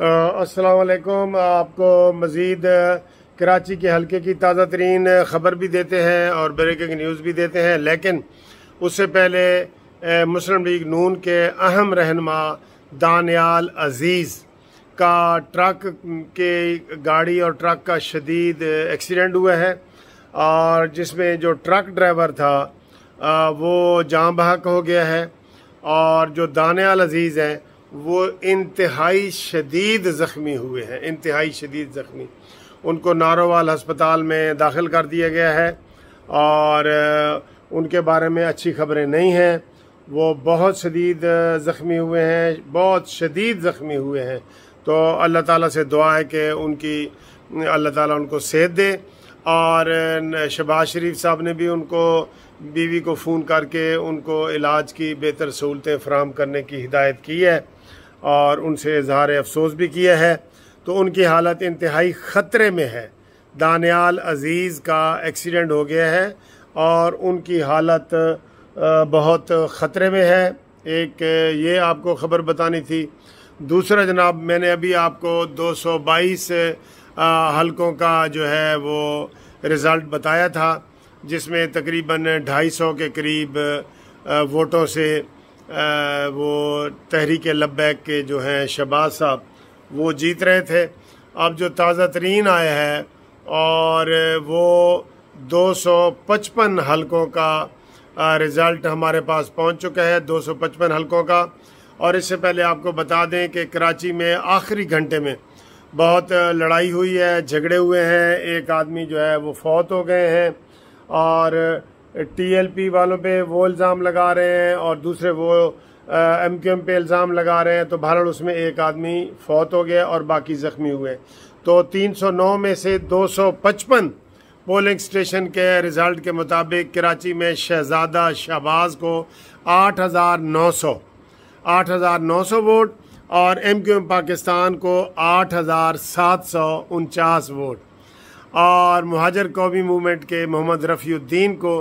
असलकुम आपको मज़ीद कराची के हलके की ताज़ा तरीन ख़बर भी देते हैं और ब्रेकिंग न्यूज़ भी देते हैं लेकिन उससे पहले मुस्लिम लीग नून के अहम रहनमा दानियाल अज़ीज़ का ट्रक के गाड़ी और ट्रक का शदीद एक्सीडेंट हुआ है और जिसमें जो ट्रक ड्राइवर था वो जाम बहक हो गया है और जो दानियाल अज़ीज़ हैं वो इंतहाई शदीद ज़ख्मी हुए हैं इंतहाई शदीद ज़ख्मी उनको नारोवाल हस्पताल में दाखिल कर दिया गया है और उनके बारे में अच्छी खबरें नहीं हैं वो बहुत शदीद ज़ख्मी हुए हैं बहुत शदीद ज़ख्मी हुए हैं तो अल्लाह ताला से दुआ है कि उनकी अल्लाह ताला उनको सेहत दे और शबाज शरीफ साहब ने भी उनको बीवी को फ़ोन करके उनको इलाज की बेहतर सहूलतें फ्राहम करने की हिदायत की है और उनसे इजहार अफसोस भी किया है तो उनकी हालत इंतहाई ख़तरे में है दानियाल अज़ीज़ का एक्सीडेंट हो गया है और उनकी हालत बहुत ख़तरे में है एक ये आपको ख़बर बतानी थी दूसरा जनाब मैंने अभी आपको 222 हलकों का जो है वो रिज़ल्ट बताया था जिसमें तकरीबन 250 के करीब वोटों से वो तहरीक लब्बैक के जो हैं शबाज साहब वो जीत रहे थे अब जो ताज़ा तरीन आया है और वो 255 हलकों का रिज़ल्ट हमारे पास पहुंच चुका है 255 हलकों का और इससे पहले आपको बता दें कि कराची में आखिरी घंटे में बहुत लड़ाई हुई है झगड़े हुए हैं एक आदमी जो है वो फौत हो गए हैं और टीएलपी वालों पे वो इल्ज़ाम लगा रहे हैं और दूसरे वो एम क्यू एम पे इल्ज़ाम लगा रहे हैं तो बहरहाल उसमें एक आदमी फौत हो गया और बाकी ज़ख्मी हुए तो 309 में से 255 पोलिंग स्टेशन के रिज़ल्ट के मुताबिक कराची में शहजादा शहबाज को 8,900 8,900 वोट और एम क्यू एम पाकिस्तान को आठ हज़ार सात सौ उनचास वोट और महाजर कौमी मूवमेंट के मोहम्मद रफ़ीउद्दीन को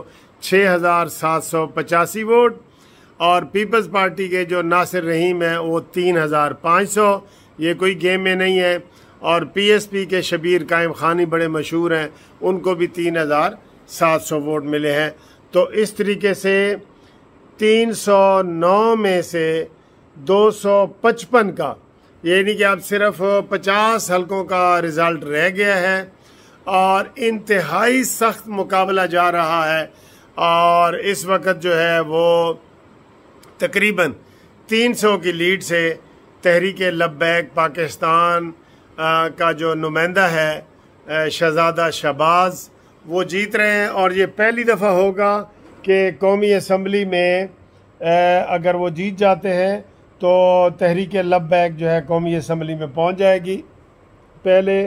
छः हज़ार सात सौ पचासी वोट और पीपल्स पार्टी के जो नासिर रहीम हैं वो तीन हज़ार पाँच सौ ये कोई गेम में नहीं है और पीएसपी के शबीर कायम खानी बड़े मशहूर हैं उनको भी तीन हज़ार सात सौ वोट मिले हैं तो इस तरीके से तीन सौ नौ में से दो सौ पचपन का यानी कि अब सिर्फ पचास हलकों का रिज़ल्ट रह गया है और इंतहाई सख्त मुकाबला जा रहा है और इस वक्त जो है वो तकरीबन 300 की लीड से तहरीक लबैक पाकिस्तान का जो नुमाइंदा है शहजादा शहबाज वो जीत रहे हैं और ये पहली दफ़ा होगा कि कौमी असम्बली में अगर वो जीत जाते हैं तो तहरीक लबैक जो है कौमी असम्बली में पहुंच जाएगी पहले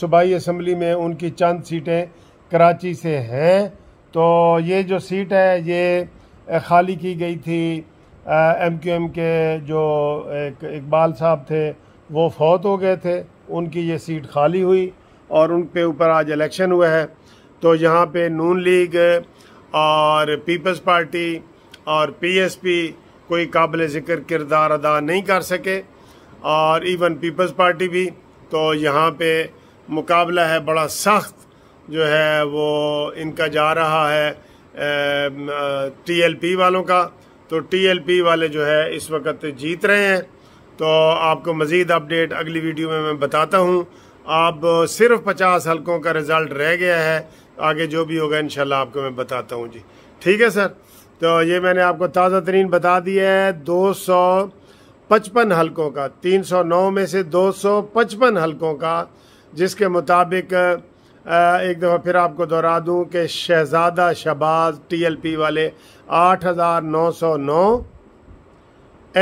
सूबाई असम्बली में उनकी चंद सीटें कराची से हैं तो ये जो सीट है ये खाली की गई थी एम क्यू एम के जो एक इकबाल साहब थे वो फौत हो गए थे उनकी ये सीट खाली हुई और उनके ऊपर आज इलेक्शन हुआ है तो यहाँ पे नून लीग और पीपल्स पार्टी और पीएसपी कोई काबिल ज़िक्र किरदार अदा नहीं कर सके और इवन पीपल्स पार्टी भी तो यहाँ पे मुकाबला है बड़ा सख्त जो है वो इनका जा रहा है टीएलपी वालों का तो टीएलपी वाले जो है इस वक्त जीत रहे हैं तो आपको मज़ीद अपडेट अगली वीडियो में मैं बताता हूँ अब सिर्फ पचास हलकों का रिज़ल्ट रह गया है आगे जो भी होगा इन आपको मैं बताता हूँ जी ठीक है सर तो ये मैंने आपको ताज़ा तरीन बता दिया है दो सौ पचपन हलकों का तीन सौ नौ में से दो सौ पचपन हलकों का जिसके मुताबिक एक दफ़ा फिर आपको दोहरा दूं कि शहजादा शबाज टीएलपी वाले आठ हज़ार नौ सौ नौ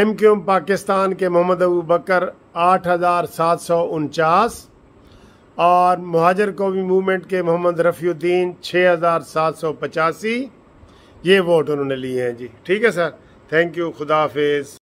एम एम पाकिस्तान के मोहम्मद अबू बकर आठ हज़ार सात सौ उनचास और महाजर कौमी मूवमेंट के मोहम्मद रफ़ीउद्दीन छः हज़ार सात सौ पचासी ये वोट उन्होंने लिए हैं जी ठीक है सर थैंक यू खुदा हाफिज़